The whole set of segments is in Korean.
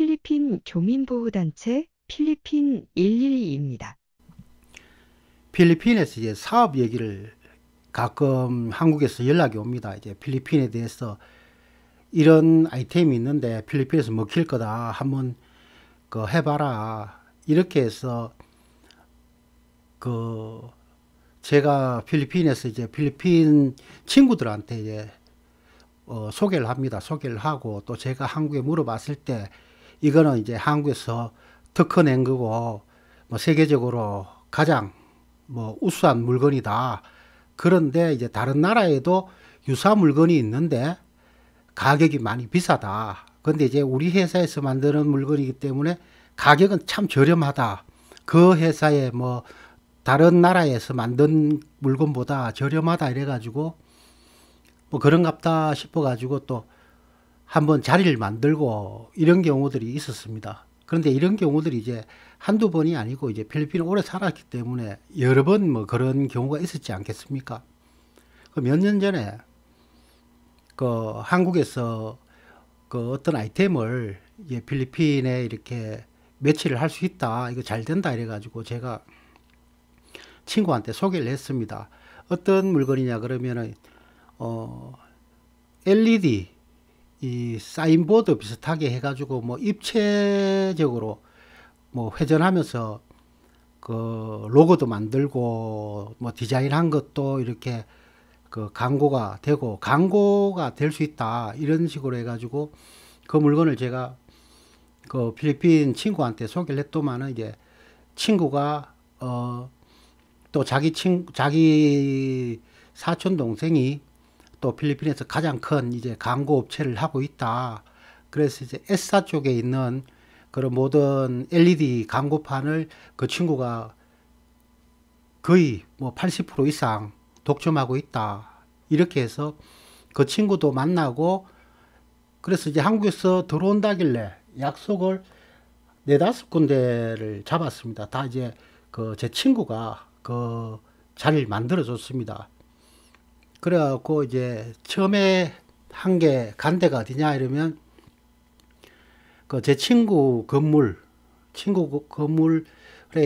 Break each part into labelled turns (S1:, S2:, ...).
S1: 필리핀 교민보호단체 필리핀 112입니다. 필리핀에서 이제 사업 얘기를 가끔 한국에서 연락이 옵니다. 이제 필리핀에 대해서 이런 아이템이 있는데 필리핀에서 먹힐 거다. 한번 그 해봐라. 이렇게 해서 그 제가 필리핀에서 이제 필리핀 친구들한테 이제 어 소개를 합니다. 소개를 하고 또 제가 한국에 물어봤을 때 이거는 이제 한국에서 특허낸 거고 뭐 세계적으로 가장 뭐 우수한 물건이다. 그런데 이제 다른 나라에도 유사 물건이 있는데 가격이 많이 비싸다. 그런데 이제 우리 회사에서 만드는 물건이기 때문에 가격은 참 저렴하다. 그회사에뭐 다른 나라에서 만든 물건보다 저렴하다 이래가지고 뭐 그런갑다 싶어가지고 또 한번 자리를 만들고 이런 경우들이 있었습니다. 그런데 이런 경우들이 이제 한두 번이 아니고 이제 필리핀 오래 살았기 때문에 여러 번 뭐 그런 경우가 있었지 않겠습니까? 그몇년 전에 그 한국에서 그 어떤 아이템을 이제 필리핀에 이렇게 매치를 할 수 있다. 이거 잘 된다. 이래가지고 제가 친구한테 소개를 했습니다. 어떤 물건이냐 그러면은 어 LED 이 사인보드 비슷하게 해가지고 뭐 입체적으로 뭐 회전하면서 그 로고도 만들고 뭐 디자인한 것도 이렇게 그 광고가 되고 광고가 될 수 있다 이런 식으로 해가지고 그 물건을 제가 그 필리핀 친구한테 소개를 했더만은 이제 친구가 어 또 자기 친 자기 사촌 동생이 또 필리핀에서 가장 큰 이제 광고 업체를 하고 있다. 그래서 이제 S사 쪽에 있는 그런 모든 LED 광고판을 그 친구가 거의 뭐 80% 이상 독점하고 있다. 이렇게 해서 그 친구도 만나고 그래서 이제 한국에서 들어온다길래 약속을 네다섯 군데를 잡았습니다. 다 이제 그 제 친구가 그 자리를 만들어 줬습니다. 그래갖고 이제 처음에 한게 간데가 어디냐 이러면 그 제 친구 건물 친구 건물에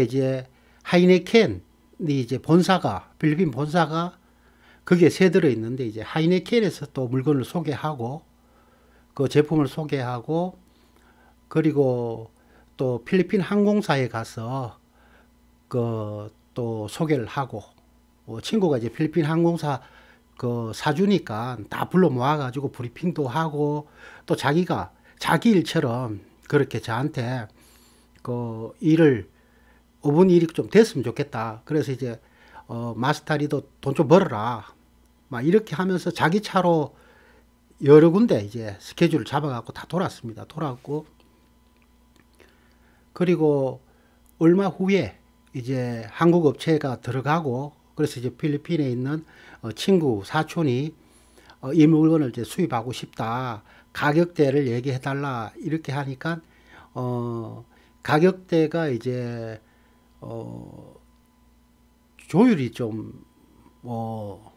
S1: 이제 하이네켄이 이제 본사가 필리핀 본사가 그게 세 들어 있는데 이제 하이네켄에서 또 물건을 소개하고 그 제품을 소개하고 그리고 또 필리핀 항공사에 가서 그 또 소개를 하고 뭐 친구가 이제 필리핀 항공사 그 사주니까 다 불러 모아가지고 브리핑도 하고 또 자기가 자기 일처럼 그렇게 저한테 그 일을 5분 일이 좀 됐으면 좋겠다. 그래서 이제 어, 마스터리도 돈 좀 벌어라. 막 이렇게 하면서 자기 차로 여러 군데 이제 스케줄을 잡아갖고 다 돌았습니다. 돌았고 그리고 얼마 후에 이제 한국 업체가 들어가고 그래서 이제 필리핀에 있는 어, 친구 사촌이 어, 이 물건을 이제 수입하고 싶다 가격대를 얘기해 달라 이렇게 하니까 어 가격대가 이제 어 조율이 좀뭐그 어,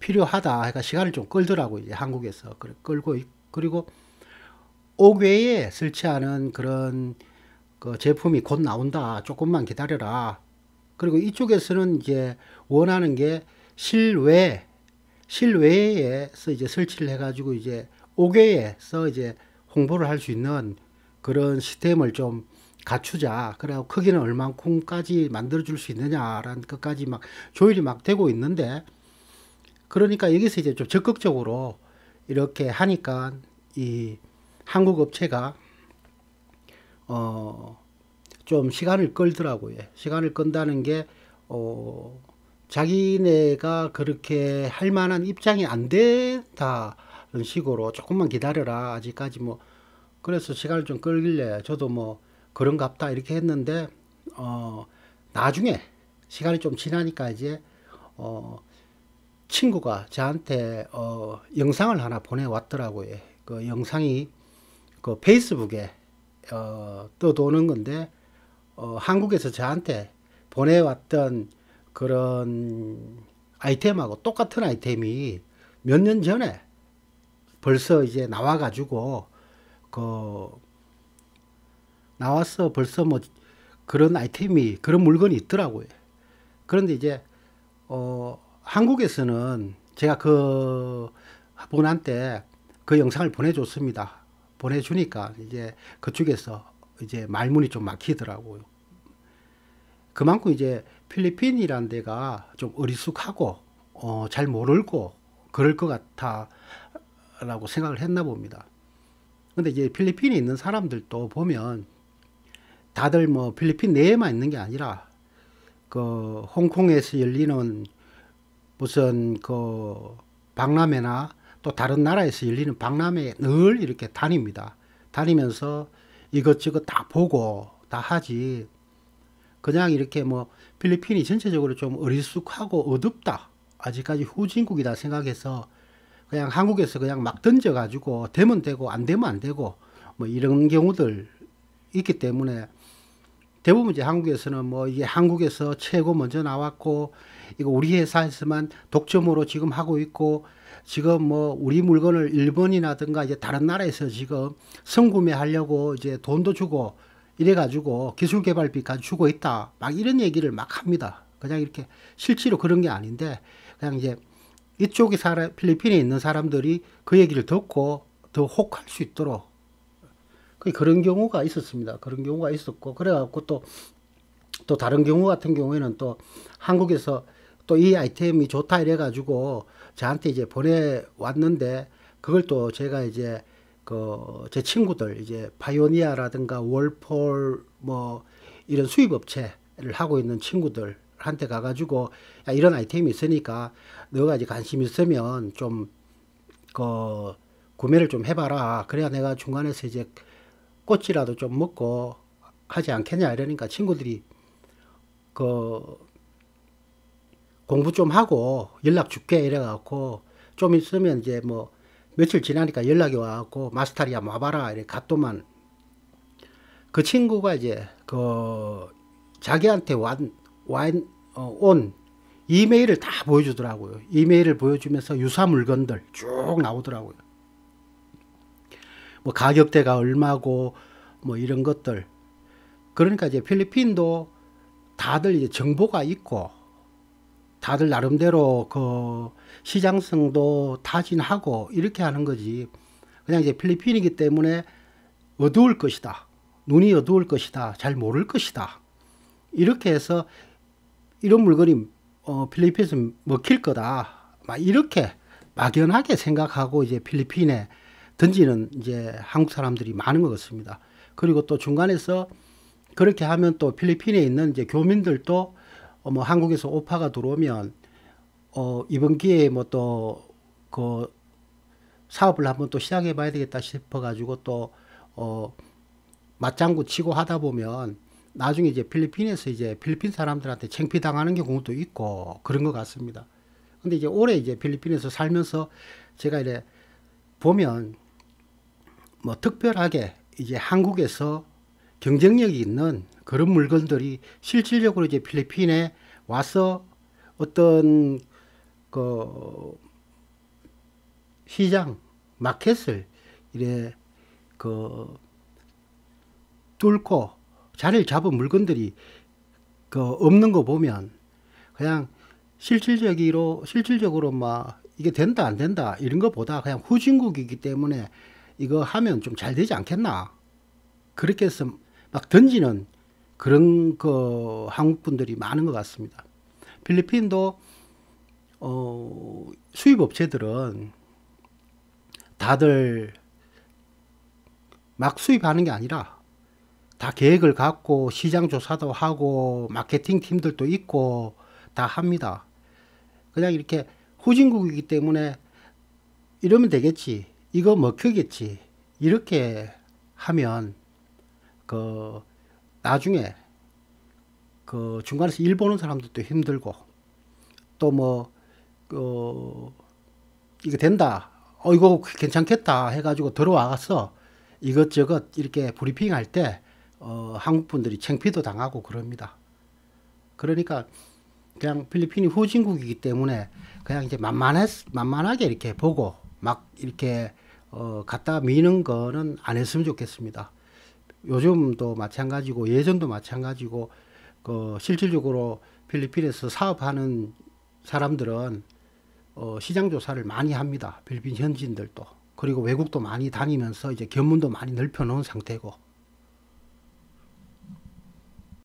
S1: 필요하다 그러니까 시간을 좀 끌더라고 이제 한국에서 끌고 그리고 옥외에 설치하는 그런 그 제품이 곧 나온다 조금만 기다려라 그리고 이쪽에서는 이제 원하는 게 실외 실외에서 이제 설치를 해가지고 이제 옥외에서 이제 홍보를 할 수 있는 그런 시스템을 좀 갖추자. 그래고 크기는 얼만큼까지 만들어줄 수 있느냐라는 것까지 막 조율이 막 되고 있는데 그러니까 여기서 이제 좀 적극적으로 이렇게 하니까 이 한국 업체가 어좀 시간을 끌더라고요. 시간을 끈다는 게 어, 자기네가 그렇게 할 만한 입장이 안 된다는 식으로 조금만 기다려라 아직까지 뭐 그래서 시간을 좀 끌길래 저도 뭐 그런갑다 이렇게 했는데 어 나중에 시간이 좀 지나니까 이제 어 친구가 저한테 어 영상을 하나 보내왔더라고요 그 영상이 그 페이스북에 어 떠도는 건데 어, 한국에서 저한테 보내왔던 그런 아이템하고 똑같은 아이템이 몇 년 전에 벌써 이제 나와가지고 그 나와서 벌써 뭐 그런 아이템이 그런 물건이 있더라고요. 그런데 이제 어 한국에서는 제가 그 분한테 그 영상을 보내줬습니다. 보내주니까 이제 그쪽에서 이제 말문이 좀 막히더라고요. 그만큼 이제 필리핀이란 데가 좀 어리숙하고 어, 잘모를고 그럴 것 같아라고 생각을 했나 봅니다. 근데 이제 필리핀에 있는 사람들도 보면 다들 뭐 필리핀 내에만 있는 게 아니라 그 홍콩에서 열리는 무슨 그 박람회나 또 다른 나라에서 열리는 박람회에 늘 이렇게 다닙니다. 다니면서 이것저것 다 보고 다 하지 그냥 이렇게 뭐 필리핀이 전체적으로 좀 어리숙하고 어둡다 아직까지 후진국이다 생각해서 그냥 한국에서 그냥 막 던져 가지고 되면 되고 안 되면 안 되고 뭐 이런 경우들 있기 때문에 대부분 이제 한국에서는 뭐 이게 한국에서 최고 먼저 나왔고 이거 우리 회사에서만 독점으로 지금 하고 있고 지금 뭐 우리 물건을 일본이라든가 이제 다른 나라에서 지금 성구매하려고 이제 돈도 주고 이래 가지고 기술 개발비까지 주고 있다 막 이런 얘기를 막 합니다. 그냥 이렇게 실제로 그런 게 아닌데 그냥 이제 이쪽에 살아 필리핀에 있는 사람들이 그 얘기를 듣고 더 혹할 수 있도록 그런 경우가 있었습니다. 그런 경우가 있었고 그래갖고 또또 또 다른 경우 같은 경우에는 또 한국에서 또이 아이템이 좋다 이래가지고 저한테 이제 보내왔는데 그걸 또 제가 이제 그 제 친구들 이제 파이오니아라든가 월폴 뭐 이런 수입업체를 하고 있는 친구들한테 가가지고 야, 이런 아이템이 있으니까 너가 이제 관심 있으면 좀 그 구매를 좀 해봐라 그래야 내가 중간에서 이제 꽃이라도 좀 먹고 하지 않겠냐 이러니까 친구들이 그 공부 좀 하고 연락 줄게 이래갖고 좀 있으면 이제 뭐 며칠 지나니까 연락이 와갖고 마스터리아 와봐라 이래 갔더만 그 친구가 이제 그 자기한테 완, 완, 어, 온 이메일을 다 보여주더라고요. 이메일을 보여주면서 유사 물건들 쭉 나오더라고요. 뭐 가격대가 얼마고 뭐 이런 것들. 그러니까 이제 필리핀도 다들 이제 정보가 있고 다들 나름대로 그 시장성도 타진하고 이렇게 하는 거지. 그냥 이제 필리핀이기 때문에 어두울 것이다. 눈이 어두울 것이다. 잘 모를 것이다. 이렇게 해서 이런 물건이 어, 필리핀에서 먹힐 거다. 막 이렇게 막연하게 생각하고 이제 필리핀에 던지는 이제 한국 사람들이 많은 것 같습니다. 그리고 또 중간에서 그렇게 하면 또 필리핀에 있는 이제 교민들도 어, 뭐 한국에서 오파가 들어오면 어, 이번 기회에 뭐 또 그 사업을 한번 또 시작해 봐야 되겠다 싶어 가지고 또 어, 맞장구 치고 하다 보면 나중에 이제 필리핀에서 이제 필리핀 사람들한테 챙피 당하는 경우도 있고 그런 것 같습니다. 근데 이제 올해 이제 필리핀에서 살면서 제가 이제 보면 뭐 특별하게 이제 한국에서 경쟁력이 있는 그런 물건들이 실질적으로 이제 필리핀에 와서 어떤 그 시장 마켓을 이래 그 뚫고 자리를 잡은 물건들이 그 없는 거 보면 그냥 실질적으로 실질적으로 막 이게 된다 안 된다 이런 것보다 그냥 후진국이기 때문에 이거 하면 좀 잘 되지 않겠나 그렇게 해서 막 던지는 그런 그 한국 분들이 많은 것 같습니다. 필리핀도 어, 수입 업체들은 다들 막 수입하는 게 아니라 다 계획을 갖고 시장 조사도 하고 마케팅 팀들도 있고 다 합니다. 그냥 이렇게 후진국이기 때문에 이러면 되겠지. 이거 먹히겠지. 이렇게 하면 그 나중에 그 중간에서 일 보는 사람들도 힘들고 또 뭐 그 이거 된다. 어, 이거 괜찮겠다. 해가지고 들어와서 이것저것 이렇게 브리핑 할때 어, 한국 분들이 챙피도 당하고 그럽니다. 그러니까 그냥 필리핀이 후진국이기 때문에 그냥 이제 만만했, 만만하게 이렇게 보고 막 이렇게 어, 갖다 미는 거는 안 했으면 좋겠습니다. 요즘도 마찬가지고 예전도 마찬가지고 그 실질적으로 필리핀에서 사업하는 사람들은 어, 시장 조사를 많이 합니다. 필리핀 현지인들도 그리고 외국도 많이 다니면서 이제 견문도 많이 넓혀놓은 상태고